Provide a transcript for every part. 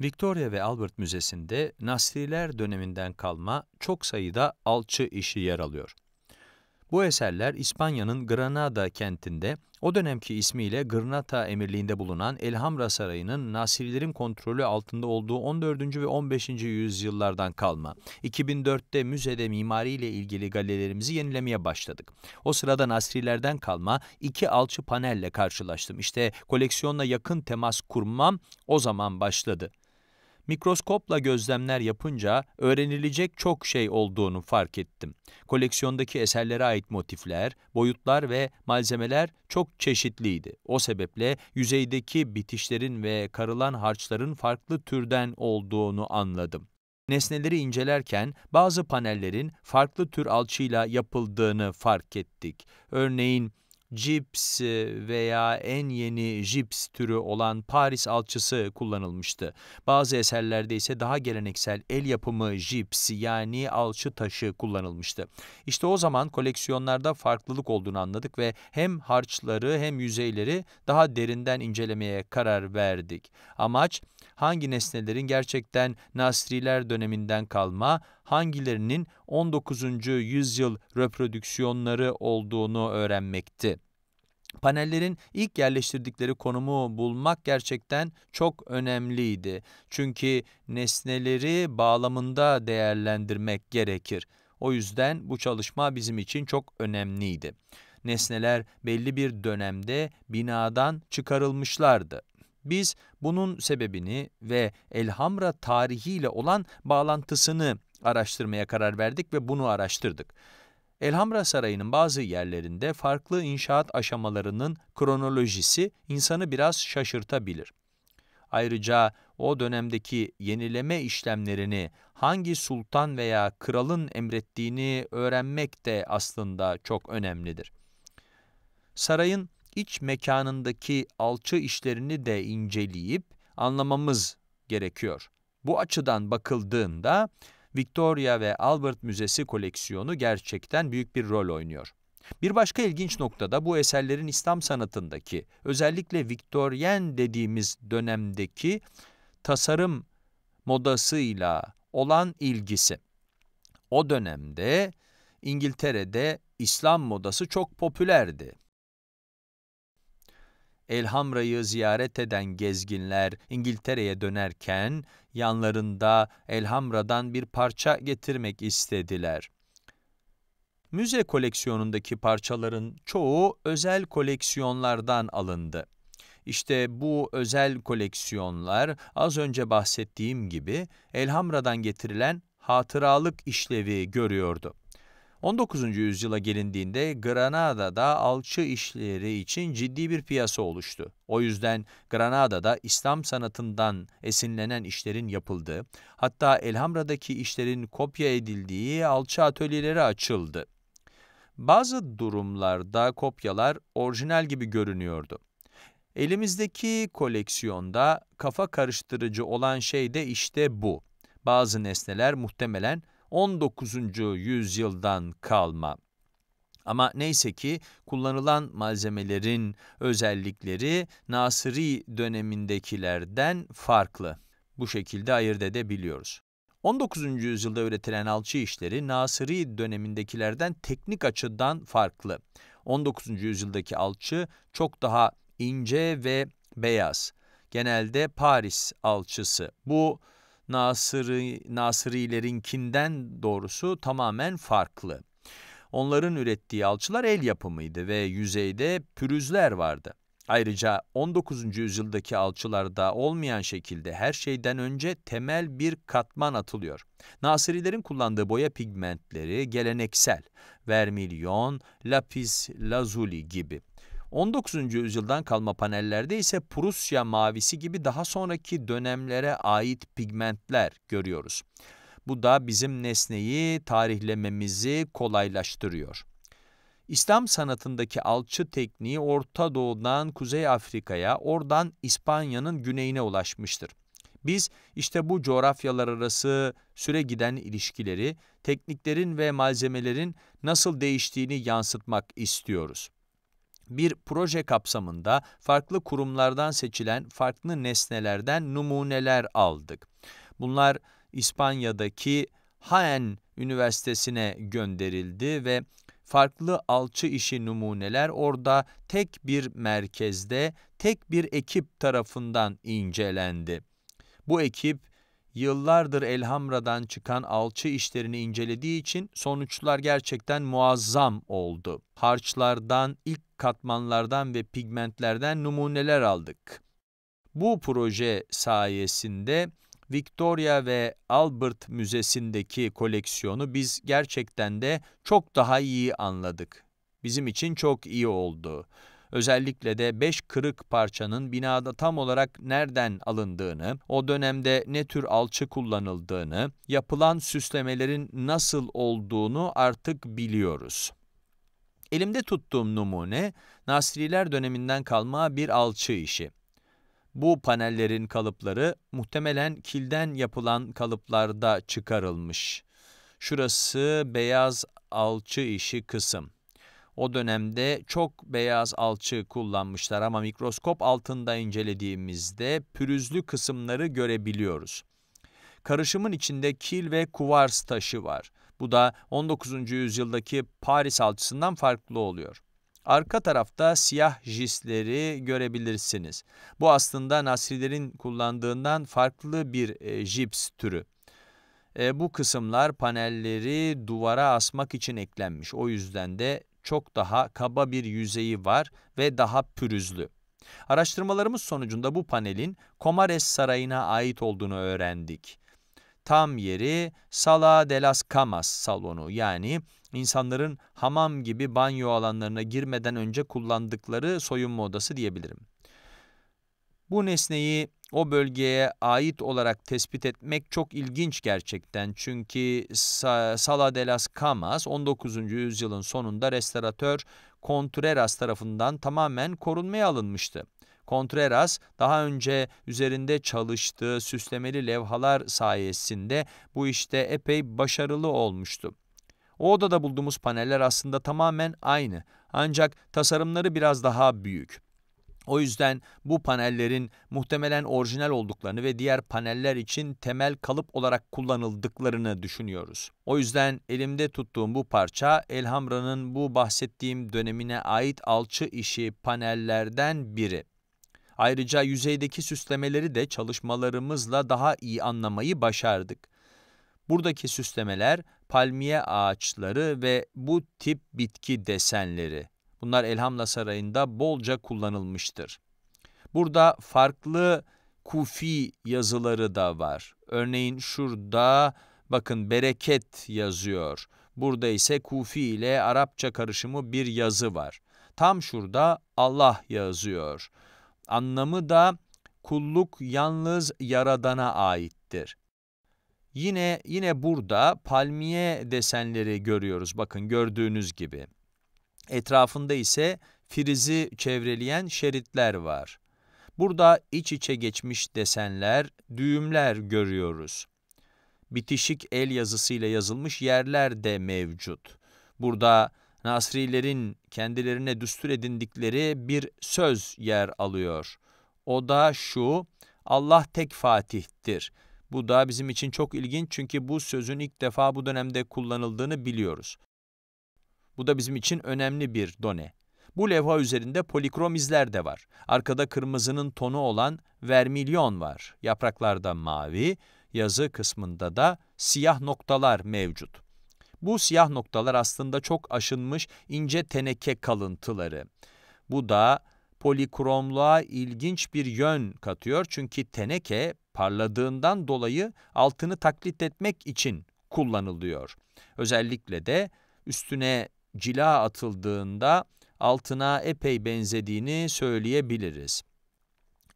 Victoria ve Albert Müzesi'nde Nasriler döneminden kalma çok sayıda alçı işi yer alıyor. Bu eserler İspanya'nın Granada kentinde o dönemki ismiyle Granada emirliğinde bulunan Elhamra Sarayı'nın Nasiriler'in kontrolü altında olduğu 14. ve 15. yüzyıllardan kalma. 2004'te müzede mimariyle ilgili galerilerimizi yenilemeye başladık. O sırada Nasrilerden kalma iki alçı panelle karşılaştım. İşte koleksiyonla yakın temas kurmam o zaman başladı mikroskopla gözlemler yapınca öğrenilecek çok şey olduğunu fark ettim. Koleksiyondaki eserlere ait motifler, boyutlar ve malzemeler çok çeşitliydi. O sebeple yüzeydeki bitişlerin ve karılan harçların farklı türden olduğunu anladım. Nesneleri incelerken bazı panellerin farklı tür alçıyla yapıldığını fark ettik. Örneğin cips veya en yeni jips türü olan Paris alçısı kullanılmıştı. Bazı eserlerde ise daha geleneksel el yapımı jips yani alçı taşı kullanılmıştı. İşte o zaman koleksiyonlarda farklılık olduğunu anladık ve hem harçları hem yüzeyleri daha derinden incelemeye karar verdik. Amaç hangi nesnelerin gerçekten Nasriler döneminden kalma, hangilerinin 19. yüzyıl reprodüksiyonları olduğunu öğrenmekti. Panellerin ilk yerleştirdikleri konumu bulmak gerçekten çok önemliydi. Çünkü nesneleri bağlamında değerlendirmek gerekir. O yüzden bu çalışma bizim için çok önemliydi. Nesneler belli bir dönemde binadan çıkarılmışlardı. Biz bunun sebebini ve Elhamra tarihiyle olan bağlantısını araştırmaya karar verdik ve bunu araştırdık. Elhamra Sarayı'nın bazı yerlerinde farklı inşaat aşamalarının kronolojisi insanı biraz şaşırtabilir. Ayrıca o dönemdeki yenileme işlemlerini hangi sultan veya kralın emrettiğini öğrenmek de aslında çok önemlidir. Sarayın iç mekanındaki alçı işlerini de inceleyip anlamamız gerekiyor. Bu açıdan bakıldığında Victoria ve Albert Müzesi koleksiyonu gerçekten büyük bir rol oynuyor. Bir başka ilginç nokta da bu eserlerin İslam sanatındaki, özellikle Victoria'n dediğimiz dönemdeki tasarım modasıyla olan ilgisi. O dönemde İngiltere'de İslam modası çok popülerdi. Elhamra'yı ziyaret eden gezginler İngiltere'ye dönerken yanlarında Elhamra'dan bir parça getirmek istediler. Müze koleksiyonundaki parçaların çoğu özel koleksiyonlardan alındı. İşte bu özel koleksiyonlar az önce bahsettiğim gibi Elhamra'dan getirilen hatıralık işlevi görüyordu. 19. yüzyıla gelindiğinde Granada'da alçı işleri için ciddi bir piyasa oluştu. O yüzden Granada'da İslam sanatından esinlenen işlerin yapıldığı, hatta Elhamra'daki işlerin kopya edildiği alçı atölyeleri açıldı. Bazı durumlarda kopyalar orijinal gibi görünüyordu. Elimizdeki koleksiyonda kafa karıştırıcı olan şey de işte bu. Bazı nesneler muhtemelen 19. yüzyıldan kalma. Ama neyse ki kullanılan malzemelerin özellikleri Nasiri dönemindekilerden farklı. Bu şekilde ayırt edebiliyoruz. 19. yüzyılda üretilen alçı işleri Nasiri dönemindekilerden teknik açıdan farklı. 19. yüzyıldaki alçı çok daha ince ve beyaz. Genelde Paris alçısı. Bu Nasırı, Nasırilerinkinden doğrusu tamamen farklı. Onların ürettiği alçılar el yapımıydı ve yüzeyde pürüzler vardı. Ayrıca 19. yüzyıldaki alçılarda olmayan şekilde her şeyden önce temel bir katman atılıyor. Nasirilerin kullandığı boya pigmentleri geleneksel, vermilyon, lapis lazuli gibi. 19. yüzyıldan kalma panellerde ise Prusya mavisi gibi daha sonraki dönemlere ait pigmentler görüyoruz. Bu da bizim nesneyi tarihlememizi kolaylaştırıyor. İslam sanatındaki alçı tekniği Orta Doğu'dan Kuzey Afrika'ya, oradan İspanya'nın güneyine ulaşmıştır. Biz işte bu coğrafyalar arası süre giden ilişkileri, tekniklerin ve malzemelerin nasıl değiştiğini yansıtmak istiyoruz bir proje kapsamında farklı kurumlardan seçilen farklı nesnelerden numuneler aldık. Bunlar İspanya'daki Haen Üniversitesi'ne gönderildi ve farklı alçı işi numuneler orada tek bir merkezde, tek bir ekip tarafından incelendi. Bu ekip yıllardır Elhamra'dan çıkan alçı işlerini incelediği için sonuçlar gerçekten muazzam oldu. Harçlardan, ilk katmanlardan ve pigmentlerden numuneler aldık. Bu proje sayesinde Victoria ve Albert Müzesi'ndeki koleksiyonu biz gerçekten de çok daha iyi anladık. Bizim için çok iyi oldu. Özellikle de beş kırık parçanın binada tam olarak nereden alındığını, o dönemde ne tür alçı kullanıldığını, yapılan süslemelerin nasıl olduğunu artık biliyoruz. Elimde tuttuğum numune Nasriler döneminden kalma bir alçı işi. Bu panellerin kalıpları muhtemelen kilden yapılan kalıplarda çıkarılmış. Şurası beyaz alçı işi kısım. O dönemde çok beyaz alçı kullanmışlar ama mikroskop altında incelediğimizde pürüzlü kısımları görebiliyoruz. Karışımın içinde kil ve kuvars taşı var. Bu da 19. yüzyıldaki Paris alçısından farklı oluyor. Arka tarafta siyah jisleri görebilirsiniz. Bu aslında Nasrilerin kullandığından farklı bir e, jips türü. E, bu kısımlar panelleri duvara asmak için eklenmiş. O yüzden de çok daha kaba bir yüzeyi var ve daha pürüzlü. Araştırmalarımız sonucunda bu panelin Comares Sarayı'na ait olduğunu öğrendik. Tam yeri Sala de las Camas salonu yani insanların hamam gibi banyo alanlarına girmeden önce kullandıkları soyunma odası diyebilirim. Bu nesneyi o bölgeye ait olarak tespit etmek çok ilginç gerçekten. Çünkü Sala de las Camas 19. yüzyılın sonunda restoratör Contreras tarafından tamamen korunmaya alınmıştı. Contreras daha önce üzerinde çalıştığı süslemeli levhalar sayesinde bu işte epey başarılı olmuştu. O odada bulduğumuz paneller aslında tamamen aynı ancak tasarımları biraz daha büyük. O yüzden bu panellerin muhtemelen orijinal olduklarını ve diğer paneller için temel kalıp olarak kullanıldıklarını düşünüyoruz. O yüzden elimde tuttuğum bu parça Elhamra'nın bu bahsettiğim dönemine ait alçı işi panellerden biri. Ayrıca yüzeydeki süslemeleri de çalışmalarımızla daha iyi anlamayı başardık. Buradaki süslemeler palmiye ağaçları ve bu tip bitki desenleri. Bunlar Elhamla Sarayı'nda bolca kullanılmıştır. Burada farklı kufi yazıları da var. Örneğin şurada bakın bereket yazıyor. Burada ise kufi ile Arapça karışımı bir yazı var. Tam şurada Allah yazıyor. Anlamı da kulluk yalnız yaradana aittir. Yine yine burada palmiye desenleri görüyoruz. Bakın gördüğünüz gibi. Etrafında ise frizi çevreleyen şeritler var. Burada iç içe geçmiş desenler, düğümler görüyoruz. Bitişik el yazısıyla yazılmış yerler de mevcut. Burada Nasrilerin kendilerine düstur edindikleri bir söz yer alıyor. O da şu, Allah tek Fatih'tir. Bu da bizim için çok ilginç çünkü bu sözün ilk defa bu dönemde kullanıldığını biliyoruz. Bu da bizim için önemli bir done. Bu levha üzerinde polikrom izler de var. Arkada kırmızının tonu olan vermilyon var. Yapraklarda mavi, yazı kısmında da siyah noktalar mevcut. Bu siyah noktalar aslında çok aşınmış ince teneke kalıntıları. Bu da polikromluğa ilginç bir yön katıyor çünkü teneke parladığından dolayı altını taklit etmek için kullanılıyor. Özellikle de üstüne cila atıldığında altına epey benzediğini söyleyebiliriz.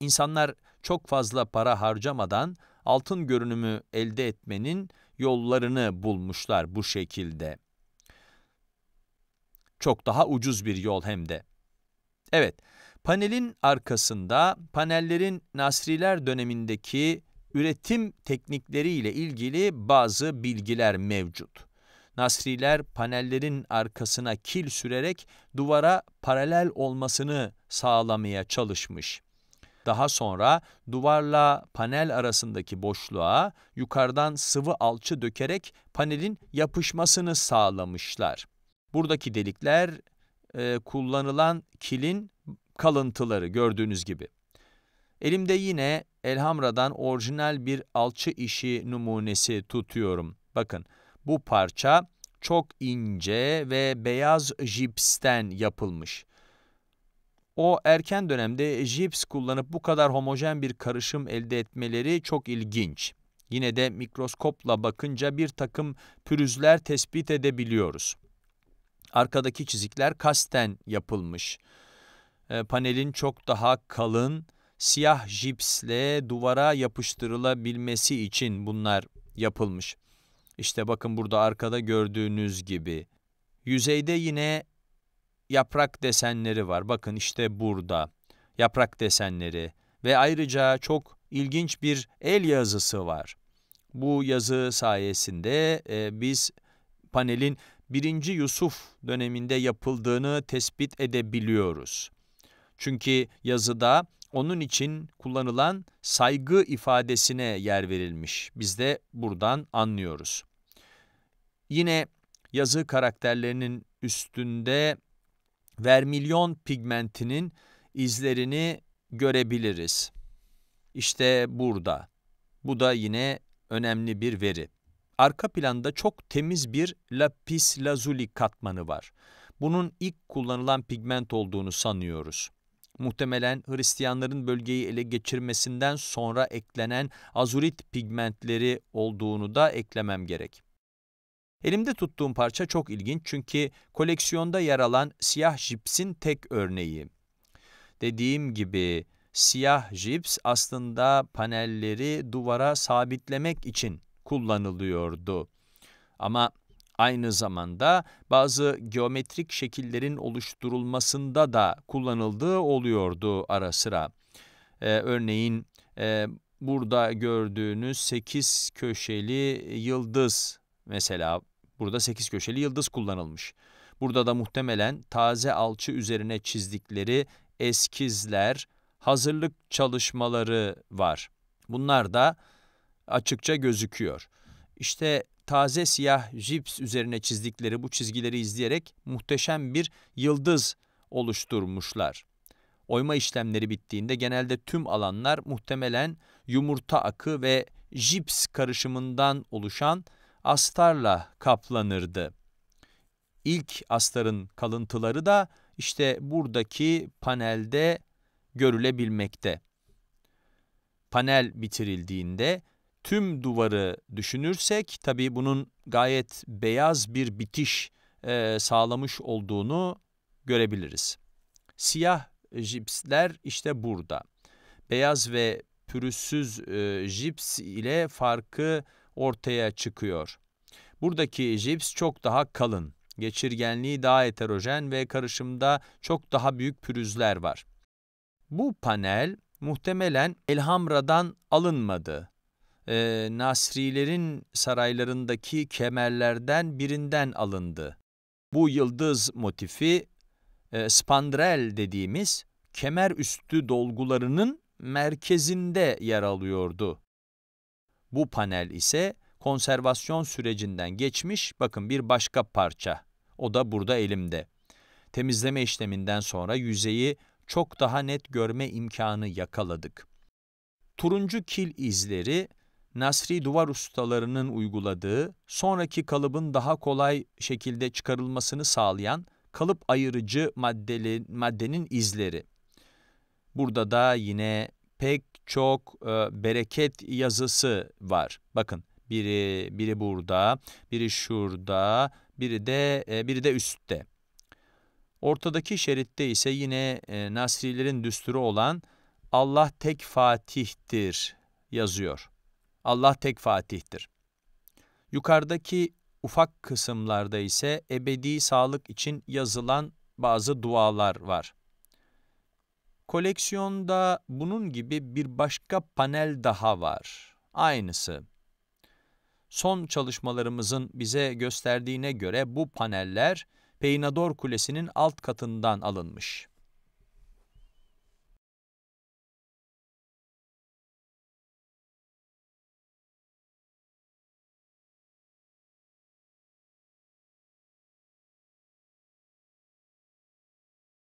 İnsanlar çok fazla para harcamadan altın görünümü elde etmenin yollarını bulmuşlar bu şekilde. Çok daha ucuz bir yol hem de. Evet, panelin arkasında panellerin Nasriler dönemindeki üretim teknikleriyle ilgili bazı bilgiler mevcut. Nasriler panellerin arkasına kil sürerek duvara paralel olmasını sağlamaya çalışmış. Daha sonra duvarla panel arasındaki boşluğa yukarıdan sıvı alçı dökerek panelin yapışmasını sağlamışlar. Buradaki delikler e, kullanılan kilin kalıntıları gördüğünüz gibi. Elimde yine Elhamra'dan orijinal bir alçı işi numunesi tutuyorum. Bakın bu parça çok ince ve beyaz jipsten yapılmış. O erken dönemde jips kullanıp bu kadar homojen bir karışım elde etmeleri çok ilginç. Yine de mikroskopla bakınca bir takım pürüzler tespit edebiliyoruz. Arkadaki çizikler kasten yapılmış. E, panelin çok daha kalın, siyah jipsle duvara yapıştırılabilmesi için bunlar yapılmış. İşte bakın burada arkada gördüğünüz gibi. Yüzeyde yine yaprak desenleri var. Bakın işte burada yaprak desenleri ve ayrıca çok ilginç bir el yazısı var. Bu yazı sayesinde e, biz panelin 1. Yusuf döneminde yapıldığını tespit edebiliyoruz. Çünkü yazıda onun için kullanılan saygı ifadesine yer verilmiş. Biz de buradan anlıyoruz. Yine yazı karakterlerinin üstünde vermilyon pigmentinin izlerini görebiliriz. İşte burada. Bu da yine önemli bir veri. Arka planda çok temiz bir lapis lazuli katmanı var. Bunun ilk kullanılan pigment olduğunu sanıyoruz. Muhtemelen Hristiyanların bölgeyi ele geçirmesinden sonra eklenen azurit pigmentleri olduğunu da eklemem gerek. Elimde tuttuğum parça çok ilginç çünkü koleksiyonda yer alan siyah jipsin tek örneği. Dediğim gibi siyah jips aslında panelleri duvara sabitlemek için kullanılıyordu. Ama aynı zamanda bazı geometrik şekillerin oluşturulmasında da kullanıldığı oluyordu ara sıra. Ee, örneğin e, burada gördüğünüz 8 köşeli yıldız Mesela burada 8 köşeli yıldız kullanılmış. Burada da muhtemelen taze alçı üzerine çizdikleri eskizler, hazırlık çalışmaları var. Bunlar da açıkça gözüküyor. İşte taze siyah jips üzerine çizdikleri bu çizgileri izleyerek muhteşem bir yıldız oluşturmuşlar. Oyma işlemleri bittiğinde genelde tüm alanlar muhtemelen yumurta akı ve jips karışımından oluşan astarla kaplanırdı. İlk astarın kalıntıları da işte buradaki panelde görülebilmekte. Panel bitirildiğinde tüm duvarı düşünürsek tabii bunun gayet beyaz bir bitiş e, sağlamış olduğunu görebiliriz. Siyah jipsler işte burada. Beyaz ve pürüzsüz e, jips ile farkı ortaya çıkıyor. Buradaki jips çok daha kalın, geçirgenliği daha heterojen ve karışımda çok daha büyük pürüzler var. Bu panel muhtemelen Elhamra'dan alınmadı. Ee, Nasrilerin saraylarındaki kemerlerden birinden alındı. Bu yıldız motifi e, spandrel dediğimiz kemer üstü dolgularının merkezinde yer alıyordu. Bu panel ise konservasyon sürecinden geçmiş bakın bir başka parça. O da burada elimde. Temizleme işleminden sonra yüzeyi çok daha net görme imkanı yakaladık. Turuncu kil izleri Nasri duvar ustalarının uyguladığı, sonraki kalıbın daha kolay şekilde çıkarılmasını sağlayan kalıp ayırıcı maddeli, maddenin izleri. Burada da yine pek çok e, bereket yazısı var. Bakın biri biri burada, biri şurada, biri de e, biri de üstte. Ortadaki şeritte ise yine e, Nasrilerin düsturu olan Allah tek Fatih'tir yazıyor. Allah tek Fatih'tir. Yukarıdaki ufak kısımlarda ise ebedi sağlık için yazılan bazı dualar var. Koleksiyonda bunun gibi bir başka panel daha var. Aynısı. Son çalışmalarımızın bize gösterdiğine göre bu paneller Peynador Kulesi'nin alt katından alınmış.